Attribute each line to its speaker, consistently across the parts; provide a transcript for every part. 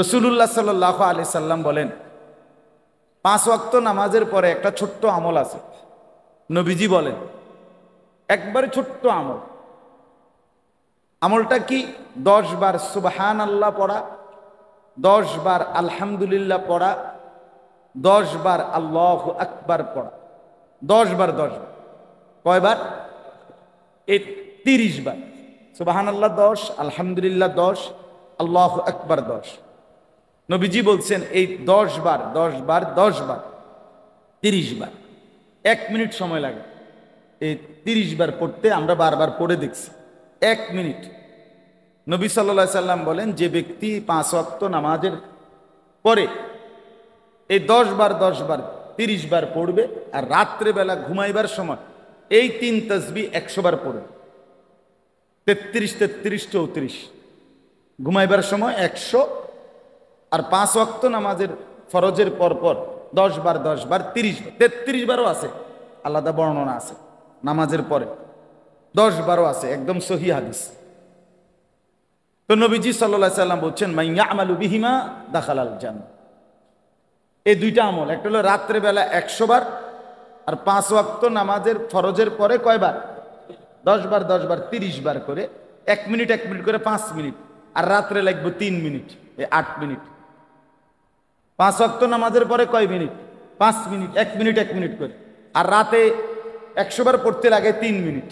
Speaker 1: রসুলুল্লাহ সাল আলি সাল্লাম বলেন পাঁচ অক্ত নামাজের পরে একটা ছোট্ট আমল আছে নবীজি বলেন একবার ছোট্ট আমল আমলটা কি দশ বার সুবাহান আল্লাহ পড়া দশ বার আলহামদুলিল্লাহ পড়া দশ বার আল্লাহ আকবার পড়া দশ বার দশ বার কয়বার এই তিরিশ বার সুবাহান আল্লাহ দশ আলহামদুলিল্লাহ দশ আল্লাহ আকবার দশ নবীজি বলছেন এই দশ বার দশ বার দশ বার তিরিশ বার এক মিনিট সময় লাগে এই তিরিশ বার পড়তে আমরা বারবার পড়ে দেখছি এক মিনিট নবী সাল্লা সাল্লাম বলেন যে ব্যক্তি পাঁচ অক্ত নামাজের পরে এই দশ বার দশ বার তিরিশ বার পড়বে আর রাত্রেবেলা ঘুমাইবার সময় এই তিন তসবি একশো বার পড়বে তেত্রিশ তেত্রিশ চৌত্রিশ ঘুমাইবার সময় একশো আর পাঁচ অক্ত নামাজের ফরজের পরপর দশ বার দশ বার তিরিশ তেত্রিশ বারও আছে আলাদা বর্ণনা আছে নামাজের পরে দশ বারো আছে একদম সহি হাদিস তো নবীজি সাল্লা সাল্লাম বলছেন মাইয়া আমালু বিহিমা দাখালাল জান এই দুইটা আমল একটা হলো রাত্রেবেলা একশো বার আর পাঁচ ওয়াক্ত নামাজের ফরজের পরে কয়বার দশ বার দশ বার তিরিশ বার করে এক মিনিট এক মিনিট করে পাঁচ মিনিট আর রাত্রে লাগবে তিন মিনিট আট মিনিট পাঁচ অক্ত নামাজের পরে কয় মিনিট পাঁচ মিনিট এক মিনিট এক মিনিট করে আর রাতে একশো বার পড়তে লাগে তিন মিনিট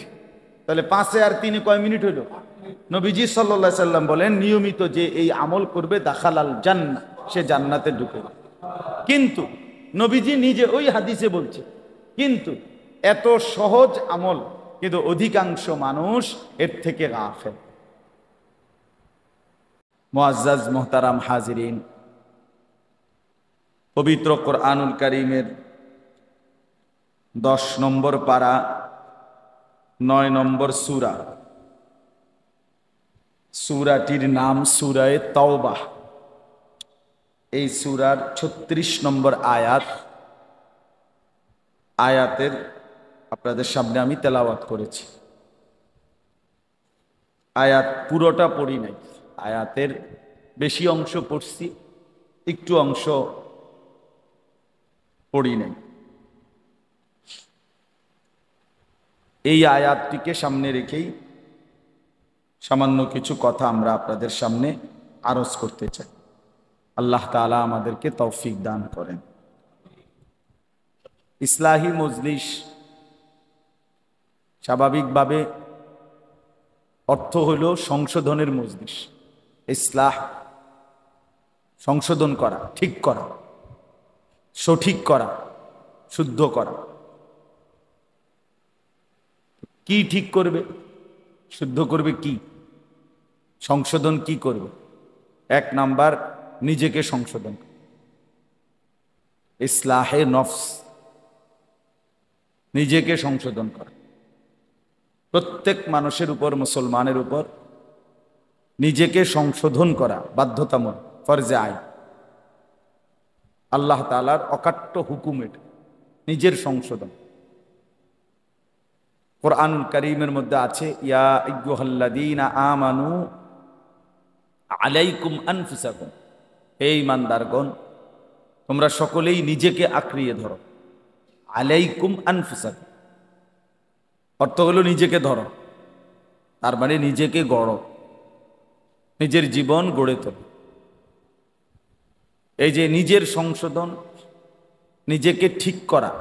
Speaker 1: তাহলে পাঁচে আর তিনে কয় মিনিট হইল নবীজি সাল্লা সাল্লাম বলেন নিয়মিত যে এই আমল করবে দাখালাল জান্না সে জান্নাতে ঢুকে কিন্তু নবীজি নিজে ওই হাদিসে বলছে কিন্তু এত সহজ আমল কিন্তু অধিকাংশ মানুষ এর থেকে গাফেল মোয়াজ মোহতারাম হাজিরিন পবিত্র কোরআনুল করিমের দশ নম্বর পাড়া নয় নম্বর সুরা সুরাটির নাম সুরায় তওবা এই সুরার ছত্রিশ নম্বর আয়াত আয়াতের আপনাদের সামনে আমি তেলাওয়াত করেছি আয়াত পুরোটা পড়ি নাই আয়াতের বেশি অংশ পড়ছি একটু অংশ পড়ি নাই এই আয়াতটিকে সামনে রেখেই সামান্য কিছু কথা আমরা আপনাদের সামনে আরজ করতে চাই আল্লাহ তালা আমাদেরকে তৌফিক দান করেন ইসলাহী মজলিস স্বাভাবিকভাবে অর্থ হল সংশোধনের মজলিস ইসলাহ সংশোধন করা ঠিক করা সঠিক করা শুদ্ধ করা কি ঠিক করবে শুদ্ধ করবে কি সংশোধন কি করবে এক নাম্বার নিজেকে সংশোধন ইসলাহে নফস নিজেকে সংশোধন করা প্রত্যেক মানুষের উপর মুসলমানের উপর নিজেকে সংশোধন করা বাধ্যতামূলক ফরজে আয় আল্লাহ তালার অকাট্য হুকুমের নিজের সংশোধন কোরআনুল করিমের মধ্যে আছে ইয়া আমানু আলাইকুম আনফুসাকুম হে ইমানদারগণ তোমরা সকলেই নিজেকে আঁকড়িয়ে ধরো আলাইকুম আনফুসাকুম অর্থ হলো নিজেকে ধরো তার মানে নিজেকে গড় নিজের জীবন গড়ে তোলো এই যে নিজের সংশোধন নিজেকে ঠিক করা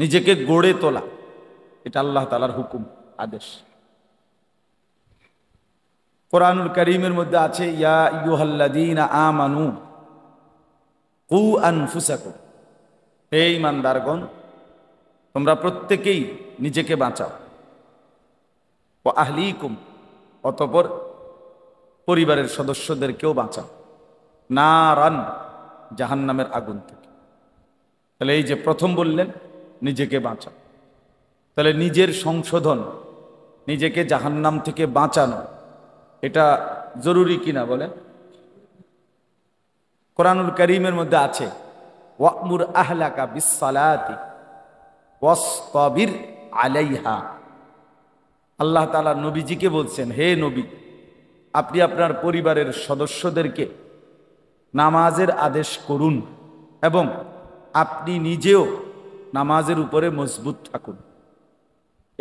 Speaker 1: নিজেকে গড়ে তোলা এটা আল্লাহ তালার হুকুম আদেশ কোরআনুল করিমের মধ্যে আছে ইয়া ইউহাল্লাদিন আমানু কু আনফুসাকু হে ইমানদারগণ তোমরা প্রত্যেকেই নিজেকে বাঁচাও ও আহলিকুম অতপর পরিবারের সদস্যদেরকেও বাঁচাও না রান জাহান্নামের আগুন থেকে তাহলে এই যে প্রথম বললেন নিজেকে বাঁচা তাহলে নিজের সংশোধন নিজেকে জাহান্নাম থেকে বাঁচানো এটা জরুরি কিনা বলেন কোরআনুল করিমের মধ্যে আছে ওয়াকমুর আহলাকা বিশালাতি ওয়াস্তবির আলাইহা আল্লাহ তালা নবীজিকে বলছেন হে নবী আপনি আপনার পরিবারের সদস্যদেরকে নামাজের আদেশ করুন এবং আপনি নিজেও নামাজের উপরে মজবুত থাকুন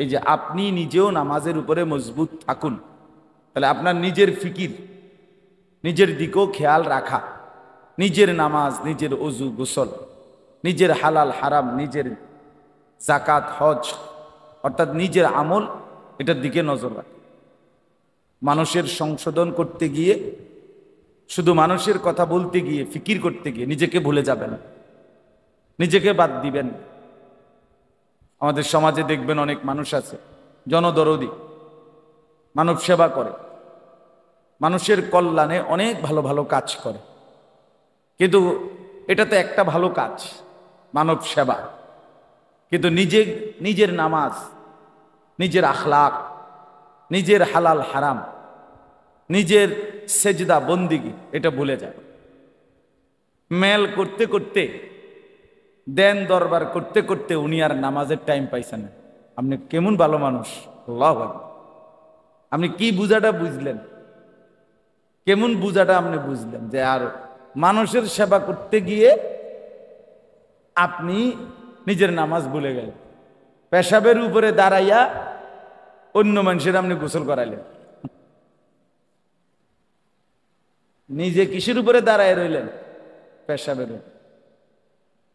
Speaker 1: এই যে আপনি নিজেও নামাজের উপরে মজবুত থাকুন তাহলে আপনার নিজের ফিকির নিজের দিকেও খেয়াল রাখা নিজের নামাজ নিজের অজু গোসল নিজের হালাল হারাম নিজের জাকাত হজ অর্থাৎ নিজের আমল এটার দিকে নজর রাখ মানুষের সংশোধন করতে গিয়ে শুধু মানুষের কথা বলতে গিয়ে ফিকির করতে গিয়ে নিজেকে ভুলে যাবেন নিজেকে বাদ দিবেন আমাদের সমাজে দেখবেন অনেক মানুষ আছে জনদরদি মানব সেবা করে মানুষের কল্যাণে অনেক ভালো ভালো কাজ করে কিন্তু এটা তো একটা ভালো কাজ মানব সেবা কিন্তু নিজে নিজের নামাজ নিজের আখলাক নিজের হালাল হারাম নিজের সেজদা বন্দিগি এটা ভুলে যাবে মেল করতে করতে দেন দরবার করতে করতে উনি আর নামাজের টাইম পাইছেন আপনি কেমন ভালো মানুষ আল্লাহ আপনি কি বুঝাটা বুঝলেন কেমন বুঝাটা আপনি বুঝলেন যে আর মানুষের সেবা করতে গিয়ে আপনি নিজের নামাজ ভুলে গেলেন পেশাবের উপরে দাঁড়াইয়া অন্য মানুষের আপনি গোসল করাইলেন নিজে কিসের উপরে দাঁড়ায় রইলেন পেশাবের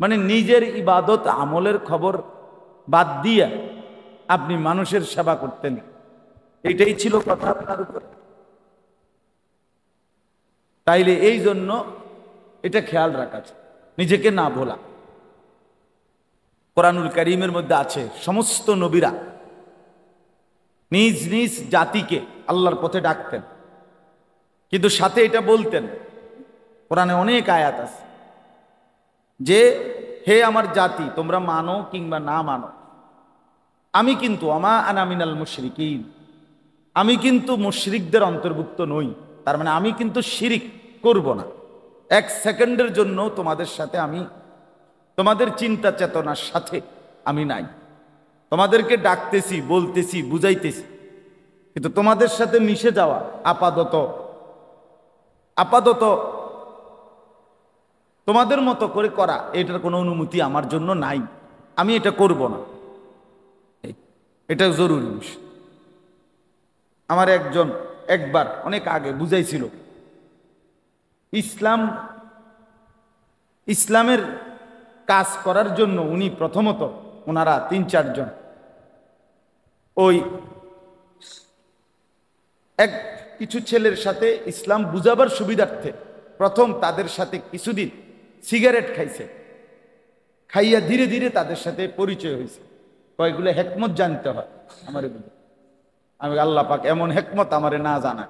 Speaker 1: মানে নিজের ইবাদত আমলের খবর বাদ দিয়া আপনি মানুষের সেবা করতেন এটাই ছিল কথা আপনার উপরে তাইলে এই জন্য এটা খেয়াল রাখা নিজেকে না ভোলা কোরআনুল করিমের মধ্যে আছে সমস্ত নবীরা নিজ নিজ জাতিকে আল্লাহর পথে ডাকতেন কিন্তু সাথে এটা বলতেন কোরআনে অনেক আয়াত আছে যে হে আমার জাতি তোমরা মানো কিংবা না মানো আমি কিন্তু আমা আনামিনাল মুশরিক আমি কিন্তু মুশরিকদের অন্তর্ভুক্ত নই তার মানে আমি কিন্তু শিরিক করব না এক সেকেন্ডের জন্য তোমাদের সাথে আমি তোমাদের চিন্তা চেতনার সাথে আমি নাই তোমাদেরকে ডাকতেছি বলতেছি বুঝাইতেছি কিন্তু তোমাদের সাথে মিশে যাওয়া আপাতত আপাতত তোমাদের মতো করে করা এটার কোনো অনুমতি আমার জন্য নাই আমি এটা করব না এটা জরুরি আমার একজন একবার অনেক আগে বুঝাইছিল ইসলাম ইসলামের কাজ করার জন্য উনি প্রথমত ওনারা তিন চারজন ওই এক কিছু ছেলের সাথে ইসলাম বুঝাবার সুবিধার্থে প্রথম তাদের সাথে কিছুদিন সিগারেট খাইছে খাইয়া ধীরে ধীরে তাদের সাথে পরিচয় হয়েছে কয়েকগুলো হেকমত জানতে হয় আমার আমি আল্লাহ পাক এমন হেকমত আমারে না জানা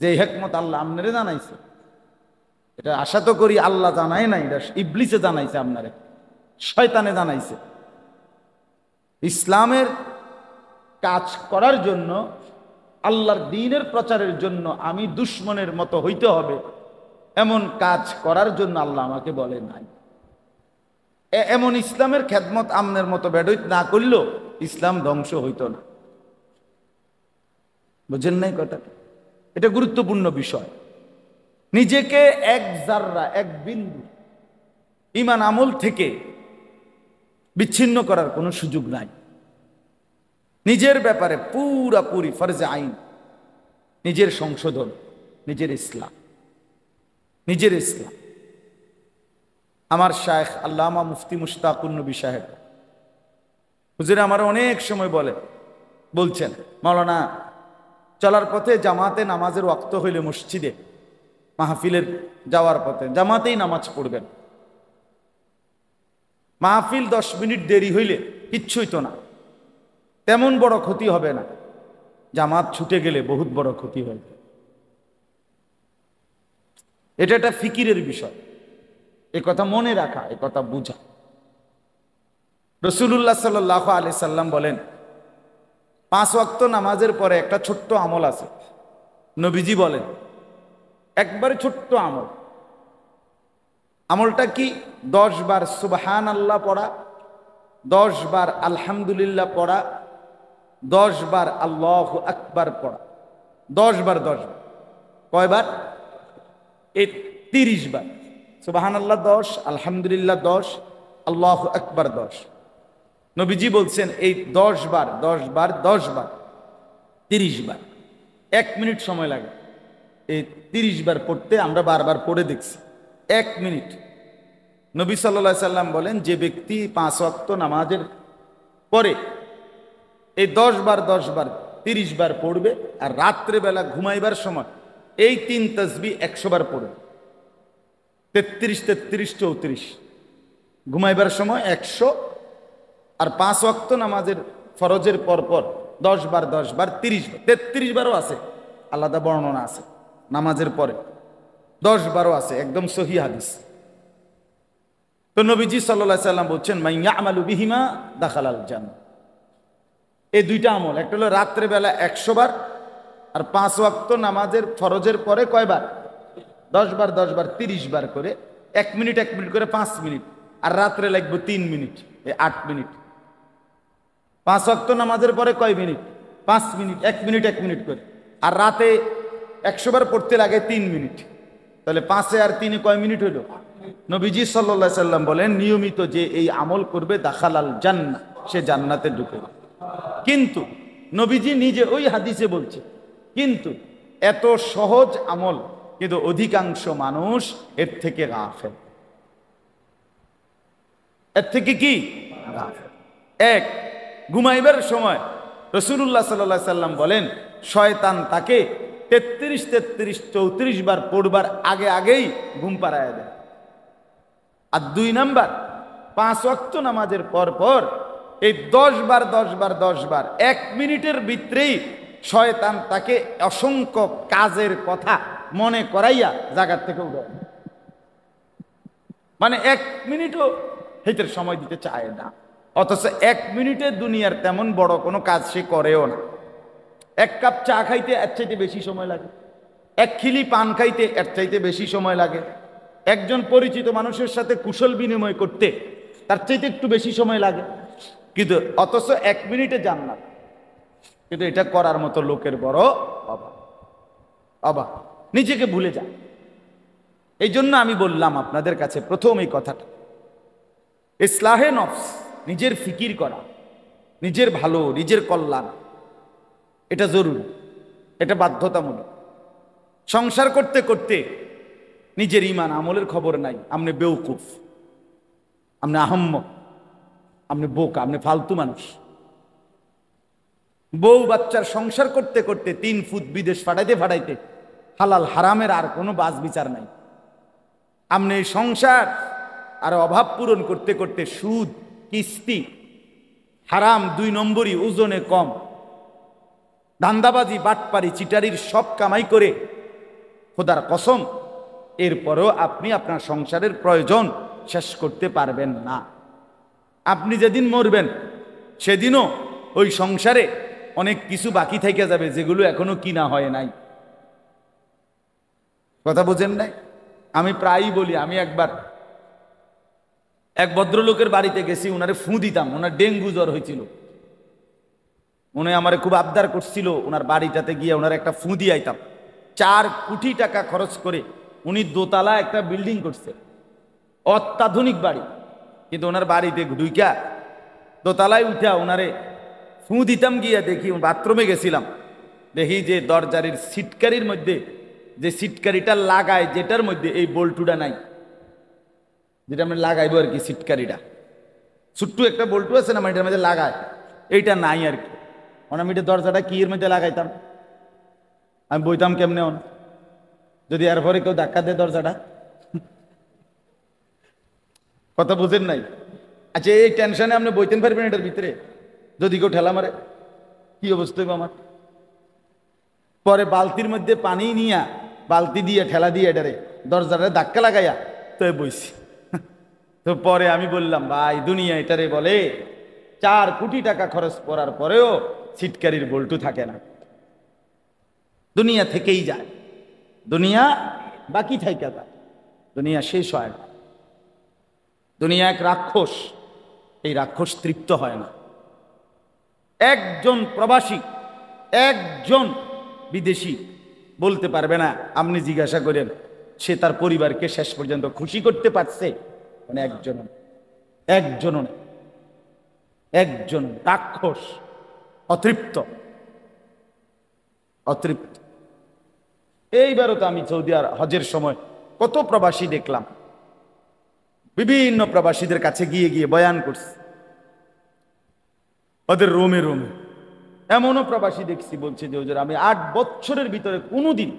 Speaker 1: যে হেকমত আল্লাহ আপনারে জানাইছে এটা আশা তো করি আল্লাহ জানায় না এটা ইবলিসে জানাইছে আপনারে শয়তানে জানাইছে ইসলামের কাজ করার জন্য আল্লাহর দিনের প্রচারের জন্য আমি দুশ্মনের মতো হইতে হবে এমন কাজ করার জন্য আল্লাহ আমাকে বলে নাই এমন ইসলামের খ্যাতমত আমনের মতো বেডইত না করলেও ইসলাম ধ্বংস হইত না বুঝেন নাই কথা এটা গুরুত্বপূর্ণ বিষয় নিজেকে এক জাররা এক বিন্দু ইমান আমল থেকে বিচ্ছিন্ন করার কোনো সুযোগ নাই নিজের ব্যাপারে পুরাপুরি ফরজে আইন নিজের সংশোধন নিজের ইসলাম নিজের ইসলাম আমার শায়েখ আল্লামা মুফতি মুশতাকুল নবী সাহেব হুজুরে আমার অনেক সময় বলে বলছেন মাওলানা চলার পথে জামাতে নামাজের ওক্ত হইলে মসজিদে মাহফিলের যাওয়ার পথে জামাতেই নামাজ পড়বেন মাহফিল দশ মিনিট দেরি হইলে কিচ্ছুই তো না তেমন বড় ক্ষতি হবে না জামাত ছুটে গেলে বহুত বড় ক্ষতি হয়ে যায় এটা একটা ফিকিরের বিষয় এ কথা মনে রাখা এ কথা বুঝা রসুল্লাহ সাল আলি সাল্লাম বলেন পাঁচ অক্ত নামাজের পরে একটা ছোট্ট আমল আছে নবীজি বলেন একবারে ছোট্ট আমল আমলটা কি দশ বার সুবাহান আল্লাহ পড়া দশ বার আলহামদুলিল্লাহ পড়া দশ বার আল্লাহ আকবার পড়া দশ বার দশ বার কয়বার এই তিরিশ বার সুবাহান আল্লাহ দশ আলহামদুলিল্লাহ দশ আল্লাহ আকবার দশ নবীজি বলছেন এই দশ বার দশ বার দশ বার তিরিশ বার এক মিনিট সময় লাগে এই তিরিশ বার পড়তে আমরা বারবার পড়ে দেখছি এক মিনিট নবী সাল্লা সাল্লাম বলেন যে ব্যক্তি পাঁচ অক্ত নামাজের পরে এই দশ বার দশ বার তিরিশ বার পড়বে আর রাত্রেবেলা ঘুমাইবার সময় এই তিন তসবি একশো বার পড়বে তেত্রিশ তেত্রিশ চৌত্রিশ ঘুমাইবার সময় একশো আর পাঁচ অক্ত নামাজের ফরজের পরপর দশ বার দশ বার তিরিশ বার তেত্রিশ বারও আছে আলাদা বর্ণনা আছে নামাজের পরে দশ বারো আছে একদম সহি হাদিস তো নবীজি সাল্লাহ সাল্লাম বলছেন মাইয়া আমালু বিহিমা দাখালাল জানা এই দুইটা আমল একটা হলো রাত্রেবেলা একশো বার আর পাঁচ ওয়াক্ত নামাজের ফরজের পরে কয়বার দশ বার দশ বার তিরিশ বার করে এক মিনিট এক মিনিট করে পাঁচ মিনিট আর রাত্রে লাগবে তিন মিনিট এই আট মিনিট পাঁচ ওয়াক্ত নামাজের পরে কয় মিনিট পাঁচ মিনিট এক মিনিট এক মিনিট করে আর রাতে একশো বার পড়তে লাগে তিন মিনিট তাহলে পাঁচে আর তিনে কয় মিনিট হইল নবীজি সাল্লা সাল্লাম বলেন নিয়মিত যে এই আমল করবে দাখালাল জান্না সে জান্নাতে ঢুকে কিন্তু নবীজি নিজে ওই হাদিসে বলছে কিন্তু এত সহজ আমল কিন্তু অধিকাংশ মানুষ এর থেকে গাফেল এর থেকে কি এক ঘুমাইবার সময় রসুল্লাহ সাল্লা সাল্লাম বলেন শয়তান তাকে তেত্রিশ তেত্রিশ চৌত্রিশ বার পড়বার আগে আগেই ঘুম পাড়ায় দেয় আর দুই নাম্বার পাঁচ অক্ত নামাজের পর পর এই দশ বার দশ বার দশ বার এক মিনিটের ভিতরেই শয়তান তাকে অসংখ্য কাজের কথা মনে করাইয়া জাগার থেকে উঠে মানে এক মিনিটও হেতের সময় দিতে চায় না অথচ এক মিনিটে দুনিয়ার তেমন বড় কোনো কাজ সে করেও না এক কাপ চা খাইতে এর চাইতে বেশি সময় লাগে এক খিলি পান খাইতে এর চাইতে বেশি সময় লাগে একজন পরিচিত মানুষের সাথে কুশল বিনিময় করতে তার চাইতে একটু বেশি সময় লাগে কিন্তু অথচ এক মিনিটে জান্নাত কিন্তু এটা করার মতো লোকের বড় অবা অবা নিজেকে ভুলে যান এই জন্য আমি বললাম আপনাদের কাছে প্রথম এই কথাটা ইসলাহে নফস নিজের ফিকির করা নিজের ভালো নিজের কল্যাণ এটা জরুরি এটা বাধ্যতামূলক সংসার করতে করতে নিজের ইমান আমলের খবর নাই আমনে বেউকুফ আমনে আহম্মক আপনি বোকা আপনি ফালতু মানুষ বউ বাচ্চার সংসার করতে করতে তিন ফুট বিদেশ ফাটাইতে ফাটাইতে হালাল হারামের আর কোনো বাজ বিচার নাই আপনি এই সংসার আর অভাব পূরণ করতে করতে সুদ কিস্তি হারাম দুই নম্বরই ওজনে কম দান্দাবাজি বাটপারি চিটারির সব কামাই করে খোদার কসম এরপরও আপনি আপনার সংসারের প্রয়োজন শেষ করতে পারবেন না আপনি যেদিন মরবেন সেদিনও ওই সংসারে অনেক কিছু বাকি থেকে যাবে যেগুলো এখনো কিনা হয় নাই কথা বোঝেন নাই আমি প্রায়ই বলি আমি একবার এক ভদ্রলোকের বাড়িতে গেছি ওনারে ফু দিতাম ওনার ডেঙ্গু জ্বর হয়েছিল উনি আমার খুব আবদার করছিল ওনার বাড়িটাতে গিয়ে ওনার একটা ফু দিয়ে আইতাম চার কোটি টাকা খরচ করে উনি দোতলা একটা বিল্ডিং করছে অত্যাধুনিক বাড়ি কিন্তু ওনার বাড়িতে ডুইকা দোতলায় উঠা ওনারে ফু দিতাম গিয়া দেখি বাথরুমে গেছিলাম দেখি যে দরজারির সিটকারির মধ্যে যে সিটকারিটা লাগায় যেটার মধ্যে এই বল্টুটা নাই যেটা আমি লাগাইবো আর কি সিটকারিটা ছোট্টু একটা বল্টু আছে না এটার মধ্যে লাগায় এইটা নাই আর কি ওনার আমি এটা দরজাটা কি এর মধ্যে লাগাইতাম আমি বইতাম কেমনে অন যদি এরপরে কেউ ধাক্কা দেয় দরজাটা কথা বুঝেন নাই আচ্ছা এই টেনশনে আপনি বইতেন পারবেন এটার ভিতরে যদি কেউ ঠেলা মারে কি অবস্থা হইব আমার পরে বালতির মধ্যে পানি নিয়া বালতি দিয়ে ঠেলা দিয়ে এটারে দরজাটা ধাক্কা লাগাইয়া তো বইছি তো পরে আমি বললাম ভাই দুনিয়া এটারে বলে চার কোটি টাকা খরচ করার পরেও ছিটকারির বল্টু থাকে না দুনিয়া থেকেই যায় দুনিয়া বাকি থাইকা দুনিয়া শেষ হয় না দুনিয়া এক রাক্ষস এই রাক্ষস তৃপ্ত হয় না একজন প্রবাসী একজন বিদেশি বলতে পারবে না আপনি জিজ্ঞাসা করেন সে তার পরিবারকে শেষ পর্যন্ত খুশি করতে পারছে মানে একজন একজন একজন রাক্ষস অতৃপ্ত অতৃপ্ত এইবারও তো আমি সৌদি আর হজের সময় কত প্রবাসী দেখলাম বিভিন্ন প্রবাসীদের কাছে গিয়ে গিয়ে বয়ান করছে ওদের রোমে রোমে এমনও প্রবাসী দেখছি বলছে যে ওজোর আমি আট বছরের ভিতরে কোনোদিন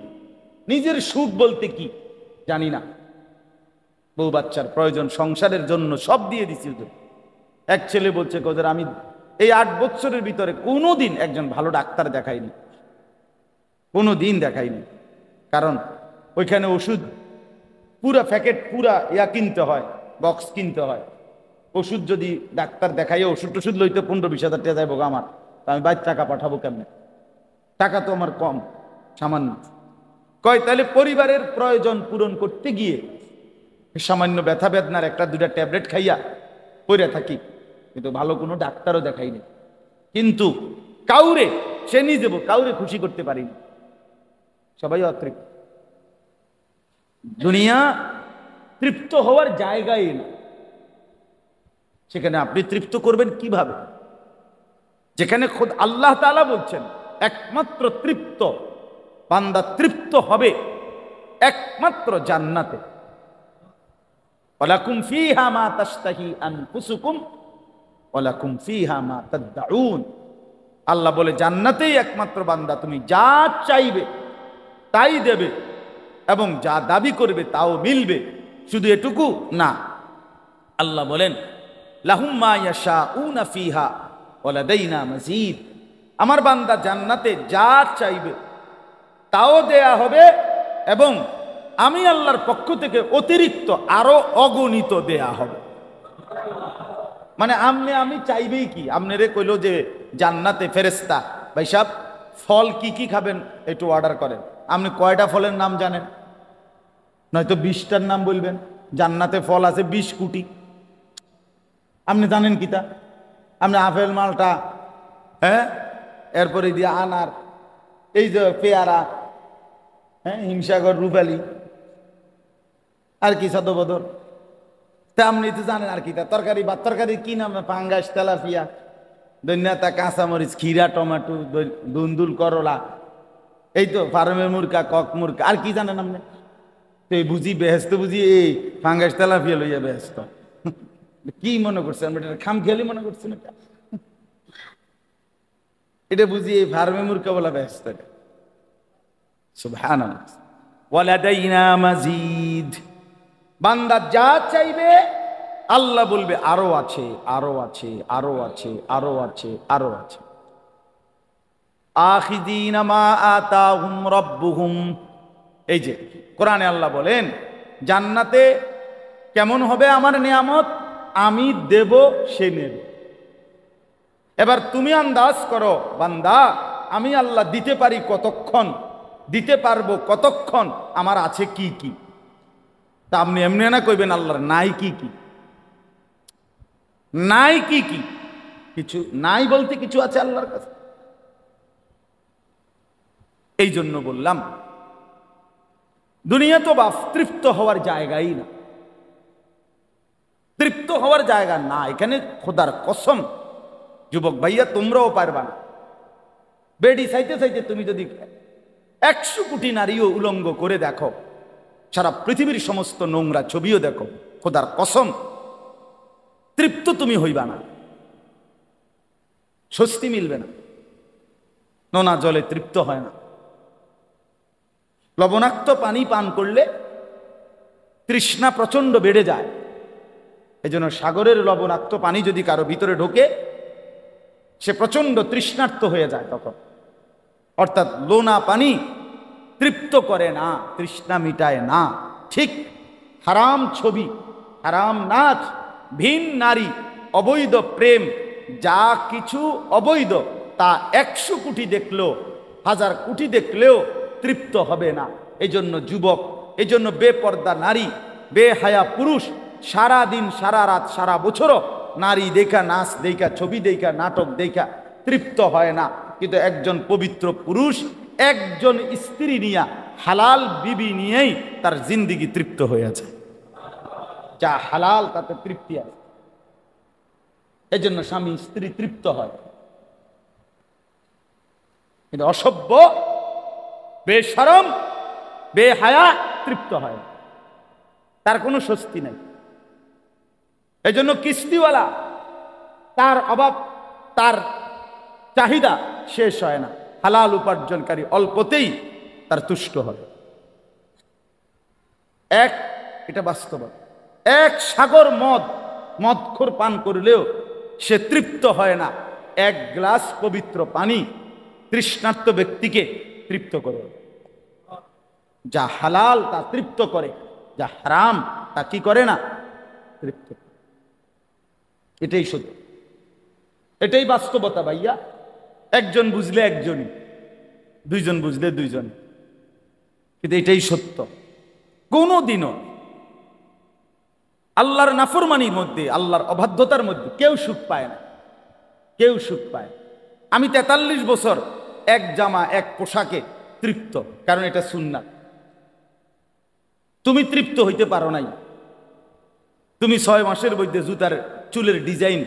Speaker 1: নিজের সুখ বলতে কি জানি না বউ বাচ্চার প্রয়োজন সংসারের জন্য সব দিয়ে দিছি ওদের এক ছেলে বলছে ওদের আমি এই আট বছরের ভিতরে কোনোদিন একজন ভালো ডাক্তার দেখাইনি কোনো দিন দেখাইনি কারণ ওইখানে ওষুধ পুরা প্যাকেট পুরা ইয়া কিনতে হয় বক্স কিনতে হয় ওষুধ যদি ডাক্তার দেখাই ওষুধ টষুধ লইতে পনেরো বিশ হাজার টাকা যাইব আমার তা আমি বাইর টাকা পাঠাবো কেমনে টাকা তো আমার কম সামান্য কয় তাহলে পরিবারের প্রয়োজন পূরণ করতে গিয়ে সামান্য ব্যথা বেদনার একটা দুটা ট্যাবলেট খাইয়া পরে থাকি কিন্তু ভালো কোনো ডাক্তারও দেখাইনি কিন্তু কাউরে সে নিজে কাউরে খুশি করতে পারিনি সবাই অতৃপ্ত দুনিয়া তৃপ্ত হওয়ার জায়গায় না সেখানে আপনি তৃপ্ত করবেন কিভাবে যেখানে খোদ আল্লাহ তালা বলছেন একমাত্র তৃপ্ত বান্দা তৃপ্ত হবে একমাত্র জান্নাতে আল্লাহ বলে জান্নাতেই একমাত্র বান্দা তুমি যা চাইবে তাই দেবে এবং যা দাবি করবে তাও মিলবে শুধু এটুকু না আল্লাহ বলেন আমার বান্দা জান্নাতে যা চাইবে তাও দেয়া হবে এবং আমি আল্লাহর পক্ষ থেকে অতিরিক্ত আরো অগণিত দেয়া হবে মানে আমনে আমি চাইবেই কি রে কইলো যে জান্নাতে ফেরেস্তা ভাই সাহেব ফল কি কি খাবেন একটু অর্ডার করেন আপনি কয়টা ফলের নাম জানেন নয়তো বিশটার নাম বলবেন জান্নাতে ফল আছে বিশ কোটি আপনি জানেন কি তা আপনি আপেল মালটা হ্যাঁ এরপরে দিয়ে আনার এই যে পেয়ারা হ্যাঁ হিংসাগর রুপালি আর কি সদবদর তা আপনি তো জানেন আর কি তা তরকারি বা তরকারি কি নাম পাঙ্গাস তেলাফিয়া দৈন্যতা কাঁচামরিচ খিরা টমেটো দুন্দুল করলা এই তো ফার্মের মুরকা কক মুরকা আর কি জানেন আপনি তো এই বুঝি ব্যস্ত বুঝি এই ফাঙ্গাস তেলাফিয়া লইয়া ব্যস্ত কি মনে করছে আমরা এটা খাম খেয়ালি মনে করছি না এটা বুঝি এই ফার্মে মুরকা বলা ব্যস্ত সুভান মাজিদ বান্দা যা চাইবে আল্লাহ বলবে আরো আছে আরো আছে আরো আছে আরো আছে আরো আছে আখিদিন মা আতা হুম রব্বুহুম এই যে কোরআনে আল্লাহ বলেন জান্নাতে কেমন হবে আমার নিয়ামত আমি দেব সে নেব এবার তুমি আন্দাজ করো বান্দা আমি আল্লাহ দিতে পারি কতক্ষণ দিতে পারবো কতক্ষণ আমার আছে কি কি তা আপনি এমনি না কইবেন আল্লাহর নাই কি কি নাই কি কি কিছু নাই বলতে কিছু আছে আল্লাহর কাছে এই জন্য বললাম দুনিয়া তো বাফ তৃপ্ত হওয়ার জায়গাই না তৃপ্ত হওয়ার জায়গা না এখানে খোদার কসম যুবক ভাইয়া তোমরাও পারবা না বেডি সাইতে সাইতে তুমি যদি একশো কোটি নারীও উলঙ্গ করে দেখো সারা পৃথিবীর সমস্ত নোংরা ছবিও দেখো খোদার কসম তৃপ্ত তুমি হইবা না স্বস্তি মিলবে না নোনা জলে তৃপ্ত হয় না লবণাক্ত পানি পান করলে তৃষ্ণা প্রচণ্ড বেড়ে যায় জন্য সাগরের লবণাক্ত পানি যদি কারো ভিতরে ঢোকে সে প্রচণ্ড তৃষ্ণার্ত হয়ে যায় তখন অর্থাৎ লোনা পানি তৃপ্ত করে না তৃষ্ণা মিটায় না ঠিক হারাম ছবি হারাম নাচ ভিন নারী অবৈধ প্রেম যা কিছু অবৈধ তা একশো কোটি দেখলেও হাজার কোটি দেখলেও তৃপ্ত হবে না এজন্য যুবক এজন্য বেপর্দা নারী বেহায়া পুরুষ সারা দিন সারা রাত সারা বছরও নারী দেখা নাচ দেখা ছবি দেখা নাটক দেখা তৃপ্ত হয় না কিন্তু একজন পবিত্র পুরুষ একজন স্ত্রী নিয়ে হালাল বিবি নিয়েই তার জিন্দিগি তৃপ্ত হয়ে আছে যা হালাল তাতে তৃপ্তি আছে এজন্য স্বামী স্ত্রী তৃপ্ত হয় কিন্তু অসভ্য বেসরম বেহায়া তৃপ্ত হয় তার কোনো স্বস্তি নাই এই জন্য কিস্তিওয়ালা তার অভাব তার চাহিদা শেষ হয় না হালাল উপার্জনকারী অল্পতেই তার তুষ্ট হবে এক এটা বাস্তব এক সাগর মদ মদখোর পান করলেও সে তৃপ্ত হয় না এক গ্লাস পবিত্র পানি তৃষ্ণার্ত ব্যক্তিকে তৃপ্ত করে যা হালাল তা তৃপ্ত করে যা হারাম তা কি করে না তৃপ্ত এটাই সত্য এটাই বাস্তবতা ভাইয়া একজন বুঝলে একজনই দুইজন বুঝলে দুইজন কিন্তু এটাই সত্য কোনো আল্লাহর নাফরমানির মধ্যে আল্লাহর অবাধ্যতার মধ্যে কেউ সুখ পায় না কেউ সুখ পায় আমি তেতাল্লিশ বছর এক জামা এক পোশাকে তৃপ্ত কারণ এটা সুন্নাত তুমি তৃপ্ত হইতে পারো নাই তুমি ছয় মাসের মধ্যে জুতার চুলের ডিজাইন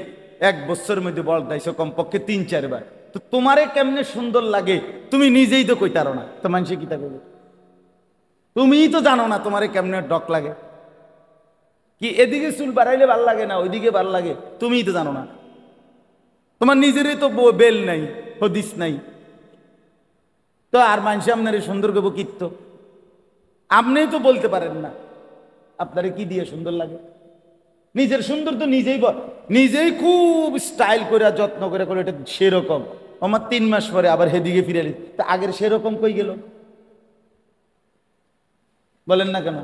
Speaker 1: এক বছরের মধ্যে বল দাইছো কমপক্ষে তিন চারবার তো তোমারে কেমনে সুন্দর লাগে তুমি নিজেই তো কইতারো না তো মানুষে কী তা তুমি তুমিই তো জানো না তোমারে কেমনে ডক লাগে কি এদিকে চুল বাড়াইলে ভাল লাগে না ওইদিকে ভাল লাগে তুমিই তো জানো না তোমার নিজেরই তো বেল নাই হদিস নাই তো আর মানুষ আপনার সুন্দর গেব কীর্ত আপনি তো বলতে পারেন না আপনার কি দিয়ে সুন্দর লাগে নিজের সুন্দর তো নিজেই বল নিজেই খুব স্টাইল করে যত্ন করে করে এটা সেরকম আমার তিন মাস পরে আবার হেদিকে ফিরে এলি তা আগের সেরকম কই গেল বলেন না কেন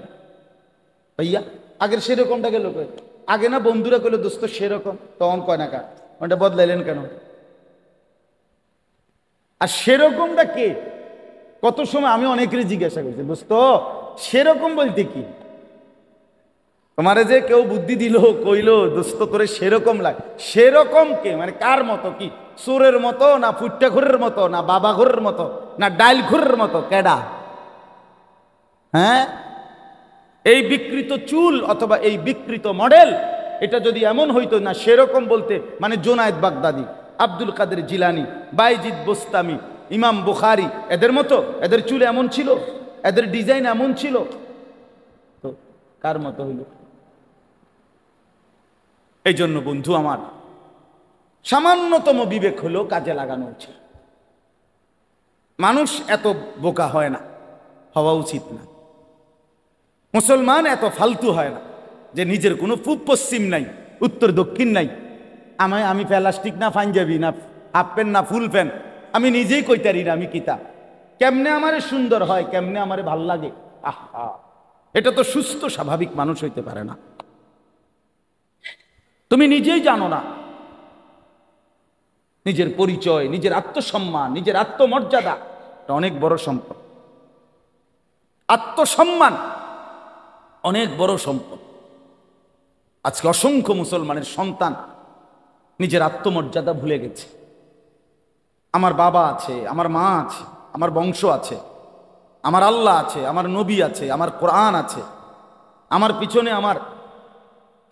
Speaker 1: ভাইয়া আগের সেরকমটা গেল কই আগে না বন্ধুরা কইলো দোস্ত সেরকম তখন কয় না কা ওটা বদলাইলেন কেন আর সেরকমটা কে কত সময় আমি অনেকেরই জিজ্ঞাসা করছি বুঝতো সেরকম বলতে কি তোমারে যে কেউ বুদ্ধি দিল কইলো দোস্ত করে সেরকম লাগে সেরকম কে মানে কার মতো কি সুরের মতো না ফুট্টা ঘুরের মতো না বাবা ঘুরের মতো না ডাইল ঘুরের মতো কেডা হ্যাঁ এই বিকৃত চুল অথবা এই বিকৃত মডেল এটা যদি এমন হইতো না সেরকম বলতে মানে জোনায়দ বাগদাদি আব্দুল কাদের জিলানি বাইজিদ বোস্তামি ইমাম বুখারি এদের মতো এদের চুল এমন ছিল এদের ডিজাইন এমন ছিল তো কার মতো হইল এই জন্য বন্ধু আমার সামান্যতম বিবেক হলেও কাজে লাগানো উচিত মানুষ এত বোকা হয় না হওয়া উচিত না মুসলমান এত ফালতু হয় না যে নিজের কোনো পূব পশ্চিম নাই উত্তর দক্ষিণ নাই আমায় আমি প্লাস্টিক না পাঞ্জাবি না হাফ প্যান্ট না ফুল প্যান্ট আমি নিজেই কইতারি না আমি কিতা কেমনে আমারে সুন্দর হয় কেমনে আমারে ভাল লাগে আহা এটা তো সুস্থ স্বাভাবিক মানুষ হইতে পারে না তুমি নিজেই জানো না নিজের পরিচয় নিজের আত্মসম্মান নিজের আত্মমর্যাদা এটা অনেক বড় সম্পদ আত্মসম্মান অনেক বড় সম্পদ আজকে অসংখ্য মুসলমানের সন্তান নিজের আত্মমর্যাদা ভুলে গেছে আমার বাবা আছে আমার মা আছে আমার বংশ আছে আমার আল্লাহ আছে আমার নবী আছে আমার কোরআন আছে আমার পিছনে আমার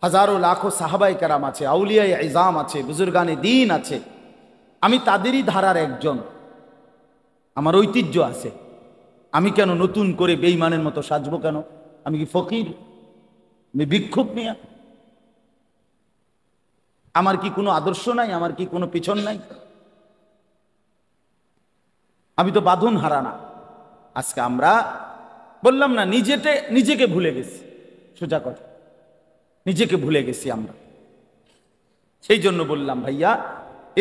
Speaker 1: হাজারো লাখো সাহাবাই কারাম আছে আউলিয়ায় ইজাম আছে বুজুরগানে দিন আছে আমি তাদেরই ধারার একজন আমার ঐতিহ্য আছে আমি কেন নতুন করে বেইমানের মতো সাজবো কেন আমি কি ফকির আমি বিক্ষোভ নিয়ে আমার কি কোনো আদর্শ নাই আমার কি কোনো পিছন নাই আমি তো বাঁধন হারা না আজকে আমরা বললাম না নিজেতে নিজেকে ভুলে গেছি সোজা কথা নিজেকে ভুলে গেছি আমরা সেই জন্য বললাম ভাইয়া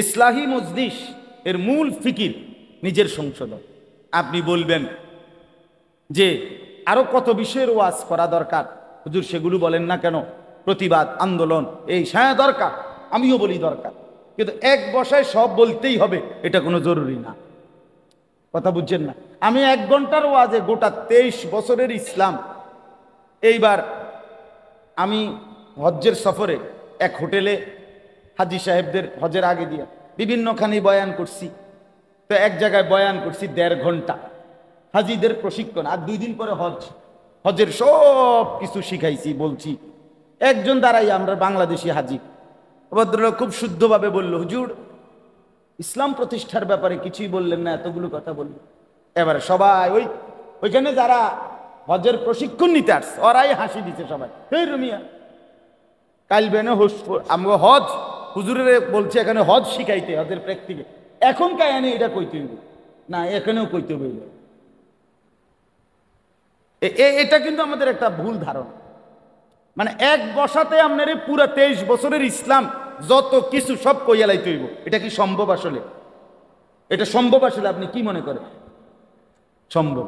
Speaker 1: ইসলাহি মজদিস এর মূল ফিকির নিজের সংশোধন আপনি বলবেন যে আরো কত বিষয়ের ওয়াজ করা দরকার হুজুর সেগুলো বলেন না কেন প্রতিবাদ আন্দোলন এই সায়া হ্যাঁ, দরকার আমিও বলি দরকার কিন্তু এক বসায় সব বলতেই হবে এটা কোনো জরুরি না কথা বুঝছেন না আমি এক ঘন্টার ওয়াজে গোটা তেইশ বছরের ইসলাম এইবার আমি হজ্জের সফরে এক হোটেলে হাজি সাহেবদের হজের আগে দিয়া বিভিন্নখানে বয়ান করছি তো এক জায়গায় বয়ান করছি দেড় ঘন্টা হাজিদের প্রশিক্ষণ আর দুই দিন পরে হজ হজের সব কিছু শিখাইছি বলছি একজন দাঁড়াই আমরা বাংলাদেশি হাজি ভদ্রলোক খুব শুদ্ধভাবে বলল হুজুর ইসলাম প্রতিষ্ঠার ব্যাপারে কিছুই বললেন না এতগুলো কথা বললেন এবারে সবাই ওই ওইখানে যারা হজের প্রশিক্ষণ নিতে আসছে ওরাই হাসি দিছে সবাই হেই রুমিয়া কাল বেনে হোস আমরা হজ হুজুরের বলছে এখানে হজ শিখাইতে হজের প্র্যাকটিকে এখন কায় এটা কইতে হইব না এখানেও কইতে হইব এটা কিন্তু আমাদের একটা ভুল ধারণা মানে এক বসাতে আপনার পুরা তেইশ বছরের ইসলাম যত কিছু সব কইয়া লাইতে হইব এটা কি সম্ভব আসলে এটা সম্ভব আসলে আপনি কি মনে করেন সম্ভব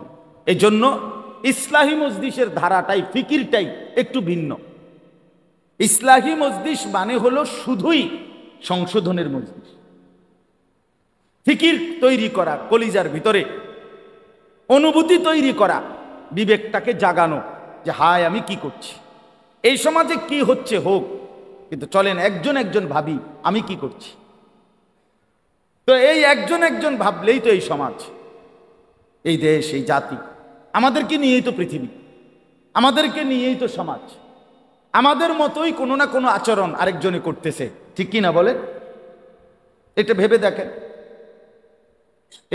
Speaker 1: এই জন্য ইসলাহী মজদিসের ধারাটাই ফিকিরটাই একটু ভিন্ন ইসলাহী মজদিস মানে হলো শুধুই সংশোধনের মজদিস ফিকির তৈরি করা কলিজার ভিতরে অনুভূতি তৈরি করা বিবেকটাকে জাগানো যে হায় আমি কি করছি এই সমাজে কি হচ্ছে হোক কিন্তু চলেন একজন একজন ভাবি আমি কি করছি তো এই একজন একজন ভাবলেই তো এই সমাজ এই দেশ এই জাতি আমাদেরকে নিয়েই তো পৃথিবী আমাদেরকে নিয়েই তো সমাজ আমাদের মতোই কোনো না কোনো আচরণ আরেকজনে করতেছে ঠিক কি না বলে এটা ভেবে দেখেন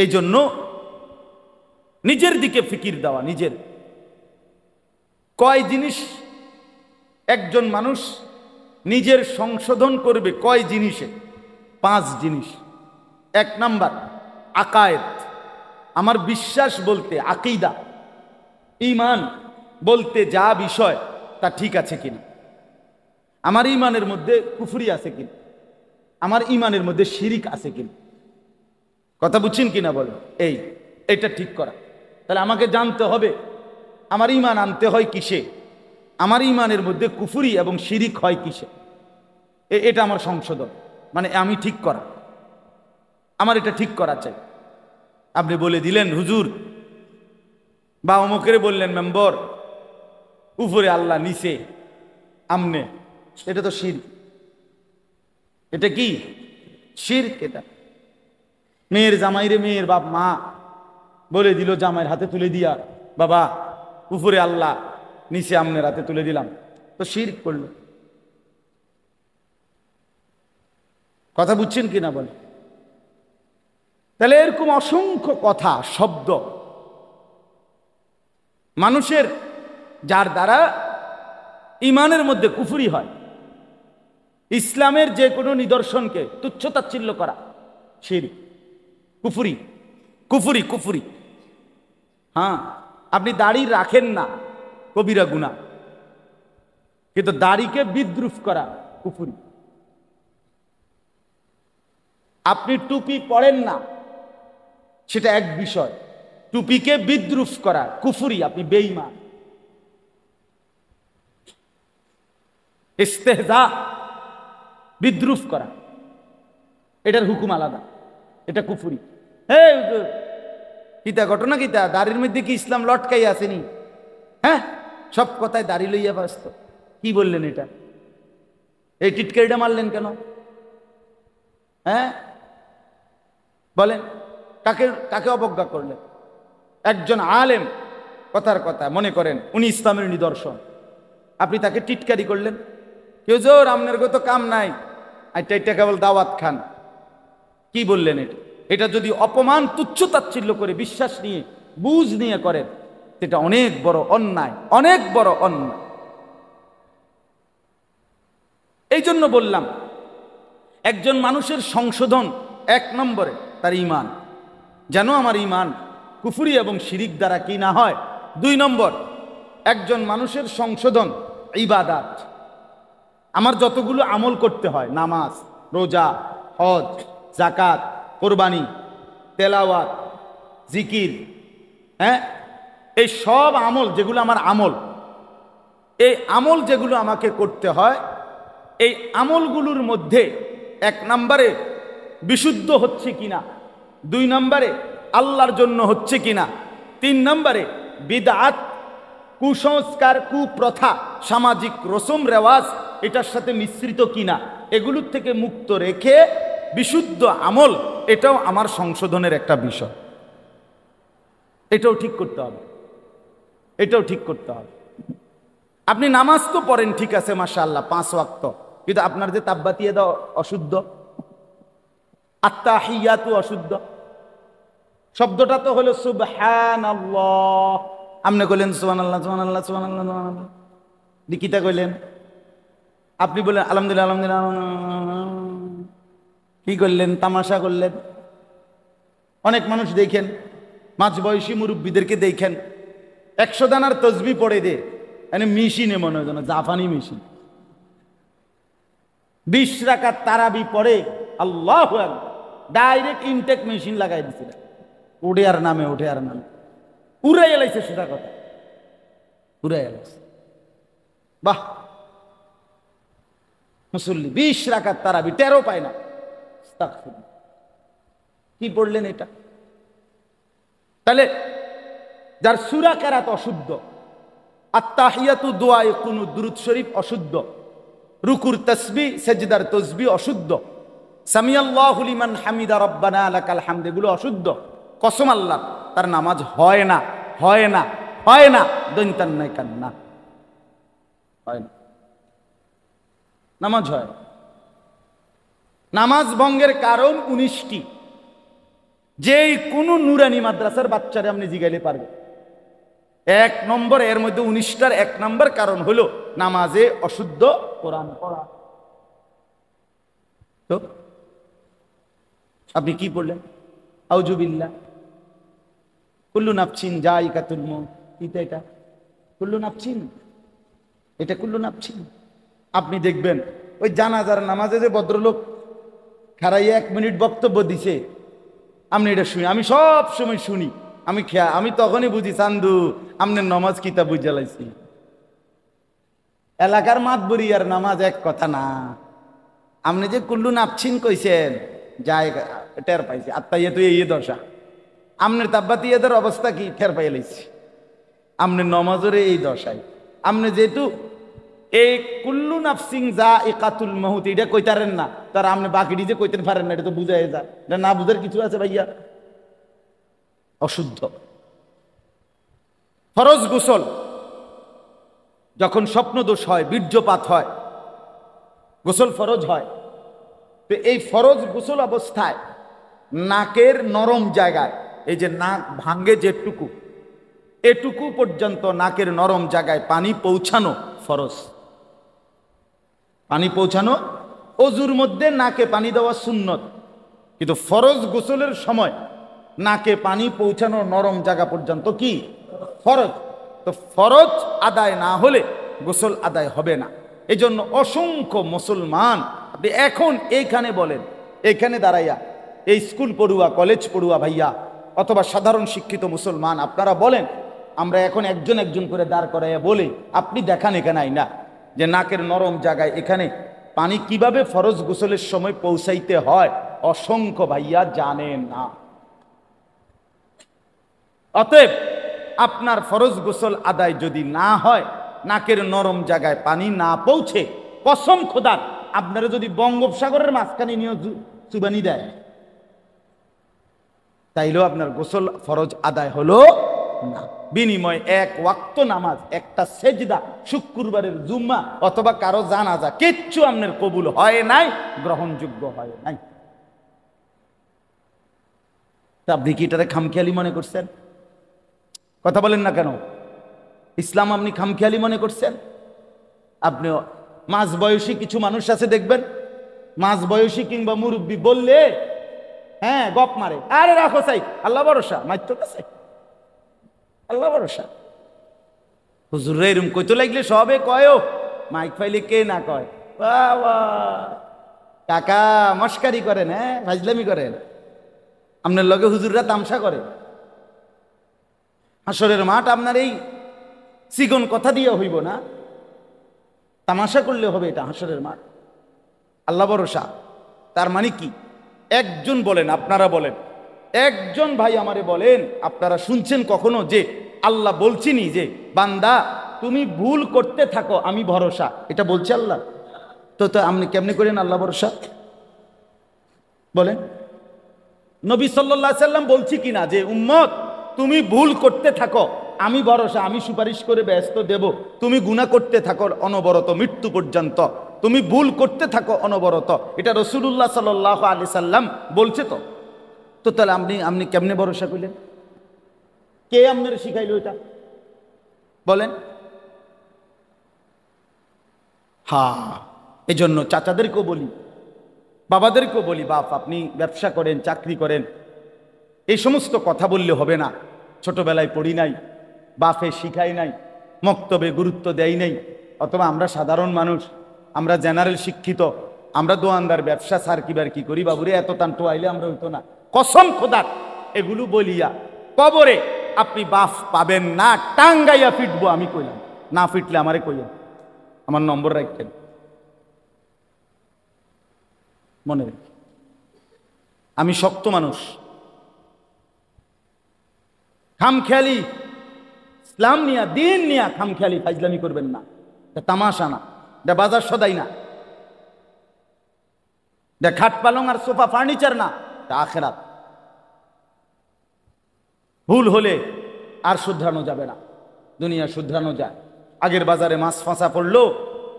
Speaker 1: এই জন্য নিজের দিকে ফিকির দেওয়া নিজের কয় জিনিস একজন মানুষ নিজের সংশোধন করবে কয় জিনিসে পাঁচ জিনিস এক নাম্বার আকায়েত আমার বিশ্বাস বলতে আকিদা ইমান বলতে যা বিষয় তা ঠিক আছে কিনা আমার ইমানের মধ্যে কুফরি আছে কিনা আমার ইমানের মধ্যে শিরিক আছে কিনা কথা বুঝছেন কিনা বলো এই এটা ঠিক করা তাহলে আমাকে জানতে হবে আমার ইমান আনতে হয় কিসে আমার ইমানের মধ্যে কুফুরি এবং শিরিক হয় কিসে এটা আমার সংশোধন মানে আমি ঠিক করা আমার এটা ঠিক করা চাই আপনি বলে দিলেন হুজুর বা অমুকের বললেন মেম্বর উপরে আল্লাহ নিচে আমনে এটা তো শির এটা কি শির এটা মেয়ের জামাইরে মেয়ের বাপ মা বলে দিল জামাইয়ের হাতে তুলে দিয়া বাবা উপরে আল্লাহ নিচে আমনে রাতে তুলে দিলাম তো শির্ক করল কথা বুঝছেন কি না বলে তাহলে এরকম অসংখ্য কথা শব্দ মানুষের যার দ্বারা ইমানের মধ্যে কুফুরি হয় ইসলামের যে কোনো নিদর্শনকে তুচ্ছতাচ্ছিল্য করা শির কুফুরি কুফুরি কুফুরি হ্যাঁ আপনি দাড়ি রাখেন না কবিরা গুণা কিন্তু দাড়িকে বিদ্রুপ করা কুফুরি আপনি টুপি পড়েন না সেটা এক বিষয় টুপিকে বিদ্রুপ করা কুফুরি আপনি বেইমা ইস্তেহজা বিদ্রুপ করা এটার হুকুম আলাদা এটা কুফুরি হে কিতা ঘটনা কিতা দাড়ির মধ্যে কি ইসলাম লটকাই আসেনি হ্যাঁ সব কথায় দাড়ি লইয়া বাঁচত কি বললেন এটা এই টিটকারিটা মারলেন কেন হ্যাঁ বলেন কাকে কাকে অবজ্ঞা করলেন একজন আলেম কথার কথা মনে করেন উনি ইসলামের নিদর্শন আপনি তাকে টিটকারি করলেন কেউ জোর আমনের গত কাম নাই আইটা এটা কেবল দাওয়াত খান কি বললেন এটা এটা যদি অপমান তুচ্ছ তাচ্ছিল্য করে বিশ্বাস নিয়ে বুঝ নিয়ে করেন এটা অনেক বড় অন্যায় অনেক বড় অন্যায় এই জন্য বললাম একজন মানুষের সংশোধন এক নম্বরে তার ইমান যেন আমার ইমান কুফুরি এবং শিরিক দ্বারা কি না হয় দুই নম্বর একজন মানুষের সংশোধন ইবাদাত আমার যতগুলো আমল করতে হয় নামাজ রোজা হজ জাকাত কোরবানি তেলাওয়াত জিকির হ্যাঁ এই সব আমল যেগুলো আমার আমল এই আমল যেগুলো আমাকে করতে হয় এই আমলগুলোর মধ্যে এক নম্বরে বিশুদ্ধ হচ্ছে কিনা দুই নম্বরে আল্লাহর জন্য হচ্ছে কিনা তিন নম্বরে বিদাত কুসংস্কার কুপ্রথা সামাজিক রসম রেওয়াজ এটার সাথে মিশ্রিত কিনা এগুলোর থেকে মুক্ত রেখে বিশুদ্ধ আমল এটাও আমার সংশোধনের একটা বিষয় এটাও ঠিক করতে হবে এটাও ঠিক করতে হবে আপনি নামাজ তো পড়েন ঠিক আছে মাসা আল্লাহ পাঁচ ওয়াক্ত কিন্তু আপনার যে তাব্বাতিয়ে দেওয়া অশুদ্ধ আত্মা হিয়াতু অশুদ্ধ শব্দটা তো হলো সুবহান আপনি কইলেন সুহান আল্লাহ সুহান আল্লাহ সুহান আল্লাহ সুহান আল্লাহ নিকিতা কইলেন আপনি বললেন আলহামদুলিল্লাহ আলহামদুলিল্লাহ কি করলেন তামাশা করলেন অনেক মানুষ দেখেন মাঝ বয়সী মুরব্বীদেরকে দেখেন একশো দানার তসবি পড়ে দে মানে মেশিনে মনে হয় যেন জাপানি মেশিন বিশ রাখার তারাবি পড়ে আল্লাহ ডাইরেক্ট ইনটেক মেশিন লাগাই দিছিল উঠে আর নামে উঠে আর নামে উড়ে এলাইছে সেটা কথা উড়ে এলাইছে বাহ মুসল্লি বিশ রাখার তারাবি তেরো পায় না কি পড়লেন এটা তাহলে যার সুরা কেরাত অশুদ্ধ আত্মাহিয়াতু দোয়ায় কোনো দুরুদ শরীফ অশুদ্ধ রুকুর তসবি সেজদার তসবি অশুদ্ধ সামিয়াল্লাহুলিমান হামিদা রব্বানা আলাকাল হামদেগুলো অশুদ্ধ কসম আল্লাহ তার নামাজ হয় না হয় না হয় না নাই কান্না হয় না নামাজ হয় নামাজ ভঙ্গের কারণ উনিশটি যেই কোনো নুরানি মাদ্রাসার বাচ্চারে আপনি জিগাইলে পারবেন এক নম্বর এর মধ্যে উনিশটার এক নম্বর কারণ হলো নামাজে অশুদ্ধ কোরআন পড়া তো আপনি কি বললেন আউজুবিল্লা কুল্লু নাপছিন যা তুলম ইতা এটা কুল্লু নাপছিন এটা কুল্লু নাপছিন আপনি দেখবেন ওই জানাজার নামাজে যে ভদ্রলোক খারাই এক মিনিট বক্তব্য দিছে আপনি এটা শুনি আমি সব সময় শুনি আমি খেয়া আমি তখনই বুঝি চান্দু আমনে নমাজ কিতা বুঝে লাইছি এলাকার বুড়ি আর নামাজ এক কথা না আপনি যে কুল্লু নাপছিন কইছেন যাই টের পাইছি আত্মা ইয়ে তুই ইয়ে দশা আমনের তাব্বাতি এদের অবস্থা কি টের পাই লাইছি আপনি নমাজরে এই দশায় আপনি যেহেতু এই কুল্লু নাফসিং যা এ কাতুল মহুত এটা কইতারেন না তার আপনি বাকিটি যে কইতে পারেন না এটা তো বুঝাই যা এটা না বুঝার কিছু আছে ভাইয়া অশুদ্ধ ফরজ গোসল যখন স্বপ্নদোষ হয় বীর্যপাত হয় গোসল ফরজ হয় তো এই ফরজ গোসল অবস্থায় নাকের নরম জায়গায় এই যে নাক ভাঙ্গে যেটুকু এটুকু পর্যন্ত নাকের নরম জায়গায় পানি পৌঁছানো ফরজ পানি পৌঁছানো অজুর মধ্যে নাকে পানি দেওয়া সুন্নত কিন্তু ফরজ গোসলের সময় নাকে পানি পৌঁছানো নরম জায়গা পর্যন্ত কি ফরজ তো ফরজ আদায় না হলে গোসল আদায় হবে না এজন্য অসংখ্য মুসলমান আপনি এখন এইখানে বলেন এইখানে দাঁড়াইয়া এই স্কুল পড়ুয়া কলেজ পড়ুয়া ভাইয়া অথবা সাধারণ শিক্ষিত মুসলমান আপনারা বলেন আমরা এখন একজন একজন করে দাঁড় করাইয়া বলি আপনি দেখান এখানে না যে নাকের নরম জায়গায় এখানে পানি কিভাবে ফরজ গোসলের সময় পৌঁছাইতে হয় অসংখ্য ভাইয়া জানে না অতএব আপনার ফরজ গোসল আদায় যদি না হয় নাকের নরম জায়গায় পানি না পৌঁছে কসম খোদার আপনারা যদি বঙ্গোপসাগরের মাঝখানে নিয়ে চুবানি দেয় তাইলেও আপনার গোসল ফরজ আদায় হলো না বিনিময় এক ওয়াক্ত নামাজ একটা সেজদা শুক্রবারের জুম্মা অথবা কারো জানা যা কিচ্ছু আপনার কবুল হয় নাই গ্রহণযোগ্য হয় নাই তা আপনি কি এটারে খামখেয়ালি মনে করছেন কথা বলেন না কেন ইসলাম আপনি খামখেয়ালি মনে করছেন আপনি মাঝ বয়সী কিছু মানুষ আছে দেখবেন মাঝ বয়সী কিংবা মুরব্বী বললে হ্যাঁ গপ মারে আরে রাখো চাই আল্লাহ ভরসা মাইত্র কাছে আল্লাহ ভরসা হুজুর এরম কইতে লাগলে সবে কয়ও মাইক ফাইলে কে না কয় বাবা কাকা মস্কারি করেন হ্যাঁ ফাজলামি করেন আপনার লগে হুজুররা তামসা করে আসরের মাঠ আপনার এই সিগন কথা দিয়ে হইব না তামাশা করলে হবে এটা হাসরের মাঠ আল্লাহ ভরসা তার মানে কি একজন বলেন আপনারা বলেন একজন ভাই আমারে বলেন আপনারা শুনছেন কখনো যে আল্লাহ বলছিনি যে বান্দা তুমি ভুল করতে থাকো আমি ভরসা এটা বলছে আল্লাহ তো তো আপনি কেমনি করেন আল্লাহ ভরসা বলেন নবী সাল্লাহ সাল্লাম বলছি কিনা যে উম্মত তুমি ভুল করতে থাকো আমি ভরসা আমি সুপারিশ করে ব্যস্ত দেব তুমি গুণা করতে থাকো অনবরত মৃত্যু পর্যন্ত তুমি ভুল করতে থাকো অনবরত এটা রসুল্লাহ সাল আলি সাল্লাম বলছে তো তো তাহলে আপনি আপনি কেমনে ভরসা করলেন কে আপনার শিখাইল এটা বলেন হা এজন্য চাচাদেরকেও বলি বাবাদেরকেও বলি বাপ আপনি ব্যবসা করেন চাকরি করেন এই সমস্ত কথা বললে হবে না ছোটবেলায় পড়ি নাই বাফে শিখাই নাই মক্তবে গুরুত্ব দেয় নাই অথবা আমরা সাধারণ মানুষ আমরা জেনারেল শিক্ষিত আমরা দোয়ানদার ব্যবসা সার কিবার কি করি বাবুরে এত টান আইলে আমরা হইতো না কসম খোদার এগুলো বলিয়া কবরে আপনি বাফ পাবেন না টাঙ্গাইয়া ফিটবো আমি কইলাম না ফিটলে আমারে কইলাম আমার নম্বর রাখতেন মনে রেখে আমি শক্ত মানুষ খামখেয়ালি ইসলাম নিয়া দিন নিয়া খামখেয়ালি ফাইজলামি করবেন না এটা তামাশা না এটা বাজার সদাই না এটা খাট পালং আর সোফা ফার্নিচার না এটা আখেরাত ভুল হলে আর শুধরানো যাবে না দুনিয়া শুধরানো যায় আগের বাজারে মাছ ফাঁসা পড়লো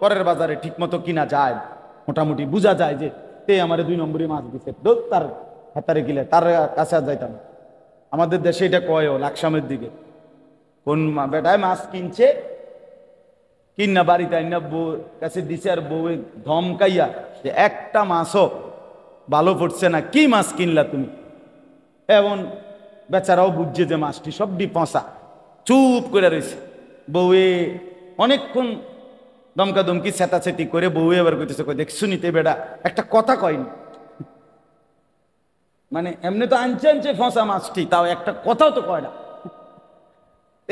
Speaker 1: পরের বাজারে ঠিকমতো কিনা যায় মোটামুটি বোঝা যায় যে তে আমার দুই নম্বরে মাছ দিছে তার হাতারে গেলে তার কাছে যাইতাম আমাদের দেশে এটা কয়ও লাকসামের দিকে কোন বেটায় মাছ কিনছে কিনা বাড়িতে আইনা বউ কাছে দিছে আর বউ ধমকাইয়া যে একটা মাছও ভালো পড়ছে না কি মাছ কিনলা তুমি এমন বেচারাও বুঝছে যে মাছটি সবটি পঁচা চুপ করে রয়েছে বউয়ে অনেকক্ষণ দমকা দমকি ছেটাছেটি করে বউয়ে এবার করতেছে শুনিতে বেড়া একটা কথা কয়নি মানে এমনি তো আনছে আনছে ফসা মাছটি তাও একটা কথাও তো কয় না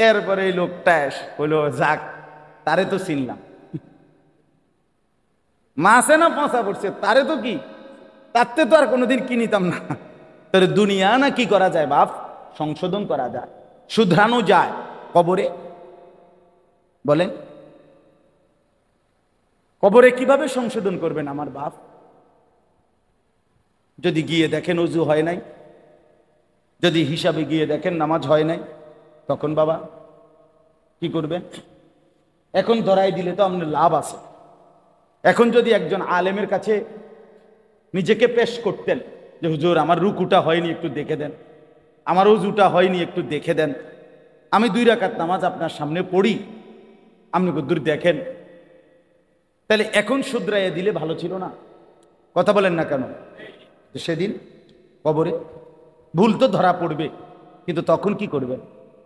Speaker 1: এরপরে এই লোকটা হলো যাক তারে তো চিনলাম মাছে না ফসা পড়ছে তারে তো কি তারতে তো আর কোনোদিন কিনিতাম না তোর দুনিয়া না কি করা যায় বাপ সংশোধন করা যায় শুধরানো যায় কবরে বলেন কবরে কিভাবে সংশোধন করবেন আমার বাপ যদি গিয়ে দেখেন উজু হয় নাই যদি হিসাবে গিয়ে দেখেন নামাজ হয় নাই তখন বাবা কি করবেন এখন ধরাই দিলে তো আপনার লাভ আছে এখন যদি একজন আলেমের কাছে নিজেকে পেশ করতেন যে হুজুর আমার রুকুটা হয়নি একটু দেখে দেন আমার উজুটা হয়নি একটু দেখে দেন আমি দুই রাকাত নামাজ আপনার সামনে পড়ি আপনি দূর দেখেন তাহলে এখন শুধরাইয়া দিলে ভালো ছিল না কথা বলেন না কেন সেদিন কবরে ভুল তো ধরা পড়বে কিন্তু তখন কি করবেন